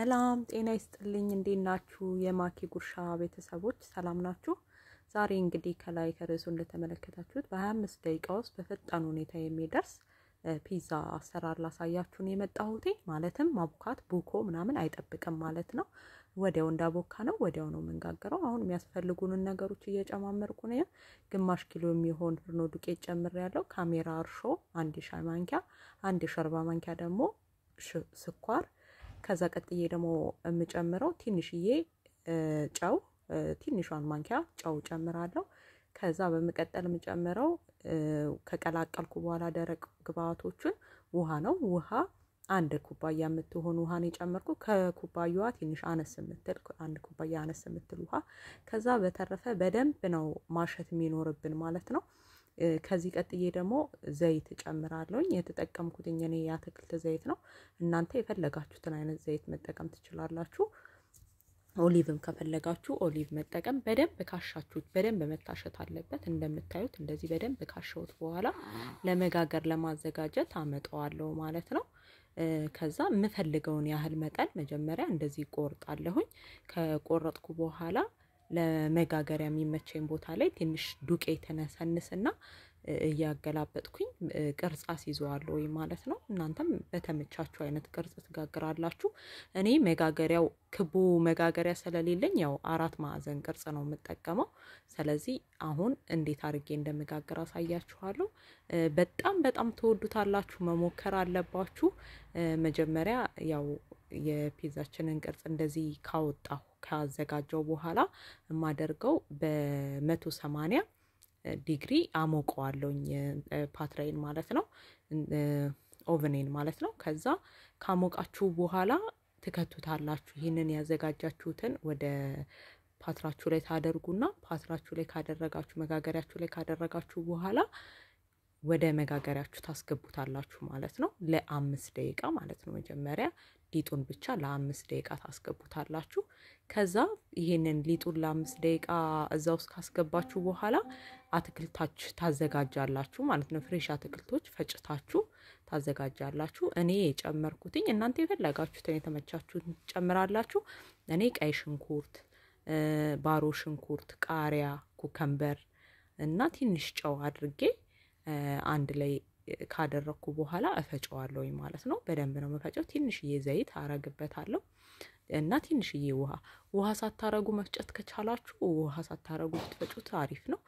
ሰላም ጤና ይስጥልኝ። እንዴት ናችሁ? የማኪ ጉርሻ ቤተሰቦች ሰላም ናችሁ? ዛሬ እንግዲህ ከላይ ከርዕሱ እንደተመለከታችሁት በ25 ደቂቃ ውስጥ በፈጣን ሁኔታ የሚደርስ ፒዛ አሰራር ላሳያችሁን የመጣሁት ማለትም ማቡካት ቡኮ ምናምን አይጠብቅም ማለት ነው። ወዲያው እንዳቦካ ነው ወዲያው ነው የምንጋገረው። አሁን የሚያስፈልጉንን ነገሮች እየጨማመርኩ ነው። ግማሽ ኪሎ የሚሆን ፍርኖ ዱቄት ጨምር ያለው ካሜራ እርሾ አንድ ሻይ ማንኪያ፣ አንድ የሾርባ ማንኪያ ደግሞ ስኳር ከዛ ቀጥዬ ደግሞ የምጨምረው ትንሽዬ ጨው ትንሿን ማንኪያ ጨው ጨምራለሁ። ከዛ በመቀጠል የምጨምረው ከቀላቀልኩ በኋላ ደረቅ ግብአቶቹን ውሃ ነው። ውሃ አንድ ኩባያ የምትሆን ውሃን የጨመርኩ። ከኩባያዋ ትንሽ አነስ የምትል አንድ ኩባያ አነስ የምትል ውሃ። ከዛ በተረፈ በደንብ ነው ማሸት የሚኖርብን ማለት ነው። ከዚህ ቀጥዬ ደግሞ ዘይት ጨምራለሁኝ። የተጠቀምኩት እኔ የአትክልት ዘይት ነው። እናንተ የፈለጋችሁትን አይነት ዘይት መጠቀም ትችላላችሁ። ኦሊቭም ከፈለጋችሁ ኦሊቭ መጠቀም። በደንብ ካሻችሁት፣ በደንብ መታሸት አለበት። እንደምታዩት እንደዚህ በደንብ ካሸሁት በኋላ ለመጋገር ለማዘጋጀት አመጣዋለሁ ማለት ነው። ከዛ የምፈልገውን ያህል መጠን መጀመሪያ እንደዚህ ቆርጣለሁኝ። ከቆረጥኩ በኋላ ለመጋገሪያ የሚመቸኝ ቦታ ላይ ትንሽ ዱቄት ነሰንስና እያገላበጥኩኝ ቅርጽ አስይዘዋለሁ ወይ ማለት ነው። እናንተም በተመቻችሁ አይነት ቅርጽ ትጋግራላችሁ። እኔ መጋገሪያው ክቡ መጋገሪያ ስለሌለኝ ያው አራት ማዕዘን ቅርጽ ነው የምጠቀመው። ስለዚህ አሁን እንዴት አድርጌ እንደመጋገር አሳያችኋለሁ። በጣም በጣም ትወዱታላችሁ፣ መሞከር አለባችሁ። መጀመሪያ ያው የፒዛችንን ቅርጽ እንደዚህ ካወጣሁ ካዘጋጀው በኋላ የማደርገው በመቶ ሰማንያ ዲግሪ አሞቀዋለሁኝ ፓትራይን ማለት ነው ኦቨኔን ማለት ነው። ከዛ ካሞቃችሁ በኋላ ትከቱታላችሁ። ይህንን ያዘጋጃችሁትን ወደ ፓትራችሁ ላይ ታደርጉና ፓትራችሁ ላይ ካደረጋችሁ መጋገሪያችሁ ላይ ካደረጋችሁ በኋላ ወደ መጋገሪያችሁ ታስገቡታላችሁ ማለት ነው። ለአምስት ደቂቃ ማለት ነው። መጀመሪያ ሊጡን ብቻ ለአምስት ደቂቃ ታስገቡታላችሁ። ከዛ ይህንን ሊጡን ለአምስት ደቂቃ እዛ ውስጥ ካስገባችሁ በኋላ አትክልታች ታዘጋጃላችሁ ማለት ነው። ፍሬሽ አትክልቶች ፈጭታችሁ ታዘጋጃላችሁ። እኔ የጨመርኩትኝ እናንተ የፈለጋችሁትን የተመቻችሁትን ትጨምራላችሁ። እኔ ቀይ ሽንኩርት፣ ባሮ ሽንኩርት፣ ቃሪያ፣ ኩከምበር እና ትንሽ ጨው አድርጌ አንድ ላይ ካደረግኩ በኋላ እፈጨዋለሁ ማለት ነው። በደንብ ነው መፈጨው። ትንሽዬ ዘይት አረግበታለሁ እና ትንሽዬ ውሃ ውሃ ሳታረጉ መፍጨት ከቻላችሁ ውሃ ሳታረጉ ብትፈጩት አሪፍ ነው።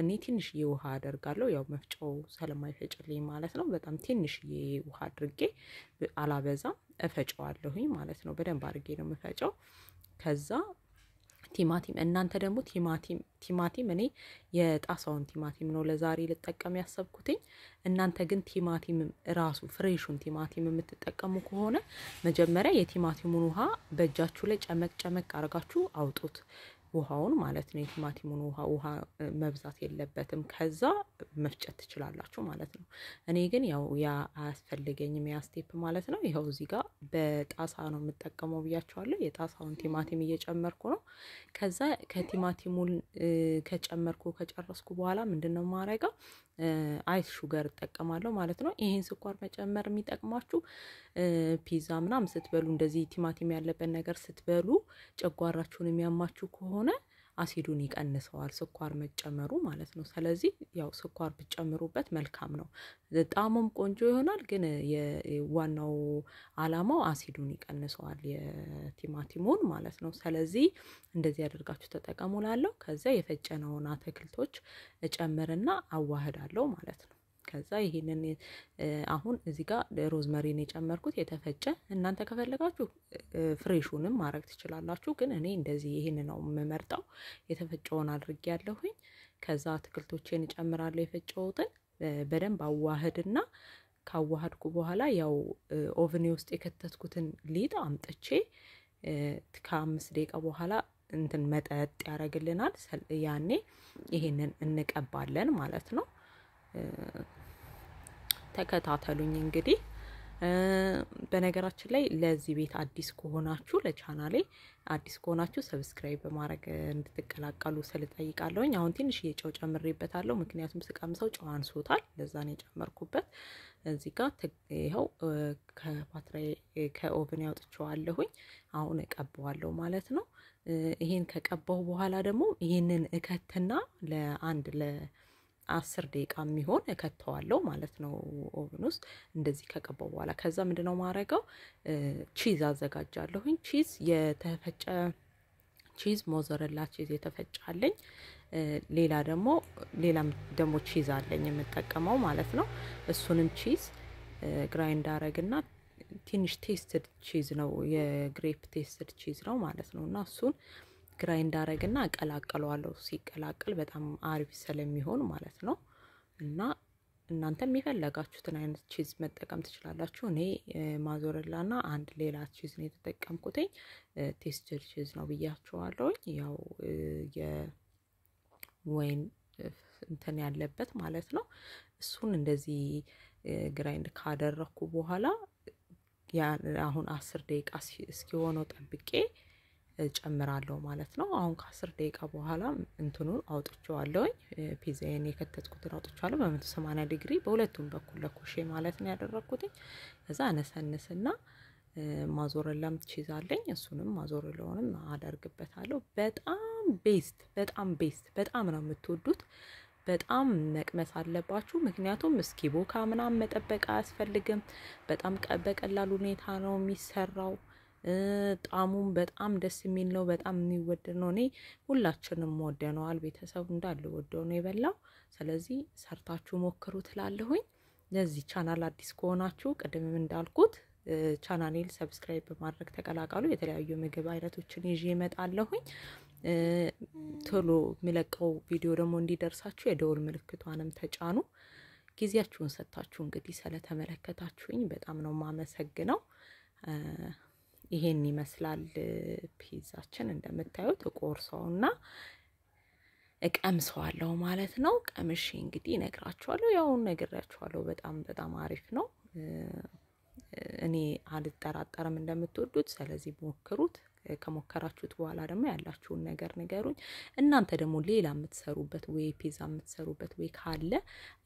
እኔ ትንሽዬ ውሃ አደርጋለሁ። ያው መፍጫው ስለማይፈጭልኝ ማለት ነው። በጣም ትንሽዬ ውሃ አድርጌ አላበዛም እፈጨዋለሁኝ ማለት ነው። በደንብ አድርጌ ነው የምፈጨው። ከዛ ቲማቲም እናንተ ደግሞ ቲማቲም ቲማቲም እኔ የጣሳውን ቲማቲም ነው ለዛሬ ልጠቀም ያሰብኩትኝ። እናንተ ግን ቲማቲም ራሱ ፍሬሹን ቲማቲም የምትጠቀሙ ከሆነ መጀመሪያ የቲማቲሙን ውሃ በእጃችሁ ላይ ጨመቅ ጨመቅ አድርጋችሁ አውጡት። ውሃውን ማለት ነው። የቲማቲሙን ውሃ ውሃ መብዛት የለበትም። ከዛ መፍጨት ትችላላችሁ ማለት ነው። እኔ ግን ያው ያ አያስፈልገኝም ያ ስቴፕ ማለት ነው። ይኸው እዚህ ጋር በጣሳ ነው የምጠቀመው ብያቸዋለሁ። የጣሳውን ቲማቲም እየጨመርኩ ነው። ከዛ ከቲማቲሙን ከጨመርኩ ከጨረስኩ በኋላ ምንድን ነው ማረጋ አይስ ሹገር እጠቀማለሁ ማለት ነው። ይሄን ስኳር መጨመር የሚጠቅማችሁ ፒዛ ምናም ስትበሉ እንደዚህ ቲማቲም ያለበት ነገር ስትበሉ ጨጓራችሁን የሚያማችሁ ከሆነ አሲዱን ይቀንሰዋል፣ ስኳር መጨመሩ ማለት ነው። ስለዚህ ያው ስኳር ብጨምሩበት መልካም ነው። ጣዕሙም ቆንጆ ይሆናል፣ ግን ዋናው አላማው አሲዱን ይቀንሰዋል የቲማቲሙን ማለት ነው። ስለዚህ እንደዚህ ያደርጋችሁ ተጠቀሙ ከዚያ የፈጨነውን አትክልቶች እጨምርና አዋህዳለሁ ማለት ነው። ከዛ ይሄንን አሁን እዚህ ጋር ሮዝመሪን የጨመርኩት የተፈጨ እናንተ ከፈለጋችሁ ፍሬሹንም ማድረግ ትችላላችሁ። ግን እኔ እንደዚህ ይሄን ነው የምመርጠው። የተፈጨውን አድርጌ ያለሁኝ። ከዛ አትክልቶቼን እጨምራለሁ። የፈጨውትን በደንብ አዋህድና ካዋህድኩ በኋላ ያው ኦቨኔ ውስጥ የከተትኩትን ሊጥ አምጥቼ ከአምስት ደቂቃ በኋላ እንትን መጠጥ ያደርግልናል። ያኔ ይሄንን እንቀባለን ማለት ነው። ተከታተሉኝ እንግዲህ በነገራችን ላይ ለዚህ ቤት አዲስ ከሆናችሁ ለቻናሌ አዲስ ከሆናችሁ ሰብስክራይብ በማድረግ እንድትቀላቀሉ ስል ጠይቃለሁኝ። አሁን ትንሽ የጨው ጨምሬበታለሁ፣ ምክንያቱም ስቀምሰው ጨው አንሶታል። ለዛ ነው የጨመርኩበት። እዚህ ጋር ይኸው ከፓትራዬ ከኦቨን ያውጥቸዋለሁኝ። አሁን እቀባዋለሁ ማለት ነው። ይሄን ከቀባሁ በኋላ ደግሞ ይሄንን እከትና ለአንድ ለ አስር ደቂቃ የሚሆን እከተዋለሁ ማለት ነው ኦቭን ውስጥ እንደዚህ ከቀባው በኋላ ከዛ ምንድነው ማድረገው? ቺዝ አዘጋጃለሁኝ ቺዝ የተፈጨ ቺዝ ሞዘረላ ቺዝ የተፈጫለኝ ሌላ ደግሞ ሌላም ደግሞ ቺዝ አለኝ የምጠቀመው ማለት ነው እሱንም ቺዝ ግራይንድ አረግና ትንሽ ቴስትድ ቺዝ ነው የግሬፕ ቴስትድ ቺዝ ነው ማለት ነው እና እሱን ግራይንድ አረግና እቀላቀለዋለሁ። ሲቀላቀል በጣም አሪፍ ስለሚሆን ማለት ነው እና እናንተም የፈለጋችሁትን አይነት ቺዝ መጠቀም ትችላላችሁ። እኔ ማዞረላና አንድ ሌላ ቺዝ ነው የተጠቀምኩትኝ። ቴስትድ ቺዝ ነው ብያችኋለሁኝ። ያው የወይን እንትን ያለበት ማለት ነው። እሱን እንደዚህ ግራይንድ ካደረኩ በኋላ አሁን አስር ደቂቃ እስኪሆነው ጠብቄ ጨምራለሁ ማለት ነው። አሁን ከአስር ደቂቃ በኋላ እንትኑን አውጥቼዋለሁኝ ፒዛዬን የከተትኩትን አውጥቼዋለሁ። በመቶ ሰማንያ ዲግሪ በሁለቱም በኩል ለኩሼ ማለት ነው ያደረግኩትኝ። ከዛ አነሰንስና ማዞረላም ቺዝ አለኝ እሱንም ለሆንም አደርግበታለሁ። በጣም ቤስት በጣም ቤስት በጣም ነው የምትወዱት። በጣም መቅመስ አለባችሁ። ምክንያቱም እስኪ ቦካ ምናምን መጠበቅ አያስፈልግም። በጣም በቀላል ሁኔታ ነው የሚሰራው። ጣሙም በጣም ደስ የሚል ነው። በጣም የሚወደድ ነው። እኔ ሁላችንም ወደነዋል። ቤተሰብ እንዳለ ወደው ነው የበላው። ስለዚህ ሰርታችሁ ሞክሩ ትላለሁኝ። ለዚህ ቻናል አዲስ ከሆናችሁ ቅድምም እንዳልኩት ቻናሌል ሰብስክራይብ በማድረግ ተቀላቀሉ። የተለያዩ ምግብ አይነቶችን ይዤ እመጣለሁኝ። ቶሎ የሚለቀው ቪዲዮ ደግሞ እንዲደርሳችሁ የደወል ምልክቷንም ተጫኑ። ጊዜያችሁን ሰጥታችሁ እንግዲህ ስለተመለከታችሁኝ በጣም ነው ማመሰግነው። ይሄን ይመስላል ፒዛችን እንደምታዩት እቆርሰውና እቀምሰዋለሁ ማለት ነው። ቀምሼ እንግዲህ እነግራችኋለሁ። ያው እነግራችኋለሁ። በጣም በጣም አሪፍ ነው። እኔ አልጠራጠርም እንደምትወዱት። ስለዚህ ሞክሩት። ከሞከራችሁት በኋላ ደግሞ ያላችሁን ነገር ንገሩኝ። እናንተ ደግሞ ሌላ የምትሰሩበት ወይ ፒዛ የምትሰሩበት ወይ ካለ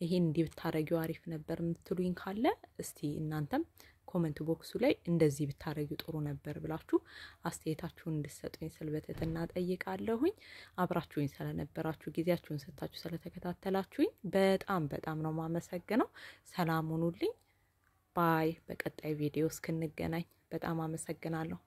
ይሄን እንዲህ ብታረጊው አሪፍ ነበር የምትሉኝ ካለ እስቲ እናንተም ኮመንት ቦክሱ ላይ እንደዚህ ብታረጊ ጥሩ ነበር ብላችሁ አስተያየታችሁን እንድሰጡኝ ስል በትህትና ጠይቃለሁኝ። አብራችሁኝ ስለነበራችሁ ጊዜያችሁን ሰጥታችሁ ስለተከታተላችሁኝ በጣም በጣም ነው ማመሰግነው። ሰላም ሁኑልኝ ባይ። በቀጣይ ቪዲዮ እስክንገናኝ በጣም አመሰግናለሁ።